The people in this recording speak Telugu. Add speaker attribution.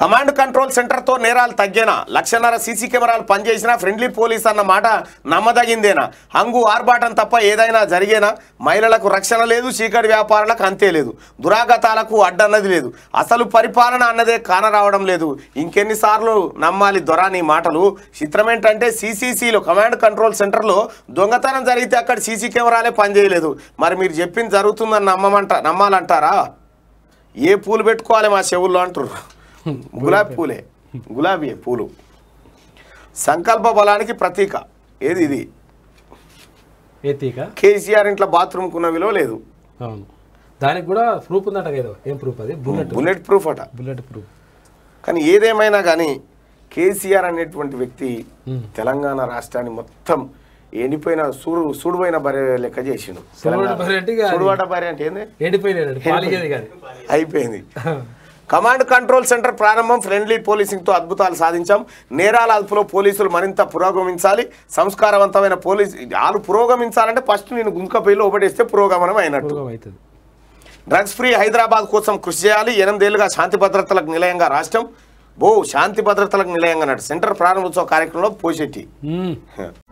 Speaker 1: కమాండ్ కంట్రోల్ సెంటర్తో నేరాలు తగ్గేనా లక్షన్నర సీసీ కెమెరాలు పనిచేసినా ఫ్రెండ్లీ పోలీస్ అన్న మాట నమ్మదగిందేనా హంగు ఆర్భాటం తప్ప ఏదైనా జరిగేనా మహిళలకు రక్షణ లేదు చీకటి వ్యాపారాలకు అంతే లేదు దురాగతాలకు అడ్డన్నది లేదు అసలు పరిపాలన అన్నదే కానరావడం లేదు ఇంకెన్నిసార్లు నమ్మాలి దొరాని మాటలు చిత్రమేంటంటే సీసీసీలో కమాండ్ కంట్రోల్ సెంటర్లో దొంగతనం జరిగితే అక్కడ సీసీ కెమెరాలే పనిచేయలేదు మరి మీరు చెప్పింది జరుగుతుందని నమ్మమంట నమ్మాలంటారా ఏ పూలు పెట్టుకోవాలి మా చెవుల్లో అంటున్నారు గులాబీ పూలే గులాబీ పూలు సంకల్ప బలానికి ప్రతీక ఏది ఇది కేసీఆర్ ఇంట్లో బాత్రూమ్ ఉన్న విలువ లేదు దానికి కూడా ప్రూఫ్ ఉందట ఏం ప్రూఫ్ అది బుల్లెట్ బుల్లెట్ ప్రూఫ్ అట బుల్లెట్ ప్రూఫ్ కానీ ఏదేమైనా కానీ కేసీఆర్ అనేటువంటి వ్యక్తి తెలంగాణ రాష్ట్రాన్ని మొత్తం ఎండిపోయిన సూడు సూడుపోయిన భార్య లెక్క చేసిండు సూడుబాట అంటే ఏంది ఎండిపోయిన అయిపోయింది కమాండ్ కంట్రోల్ సెంటర్ ప్రారంభం ఫ్రెండ్లీ పోలీసింగ్తో అద్భుతాలు సాధించాం నేరాల అదుపులో పోలీసులు మరింత పురోగమించాలి సంస్కారవంతమైన పోలీసు వాళ్ళు పురోగమించాలంటే ఫస్ట్ నేను గుంకపైలో ఒకటేస్తే పురోగమనం అయినట్టు అవుతుంది డ్రగ్స్ ఫ్రీ హైదరాబాద్ కోసం కృషి చేయాలి ఎనిమిదేళ్లుగా శాంతి భద్రతలకు నిలయంగా రాష్ట్రం బో శాంతి భద్రతలకు నిలయంగా నాడు సెంటర్ ప్రారంభోత్సవ కార్యక్రమంలో పోషెట్టి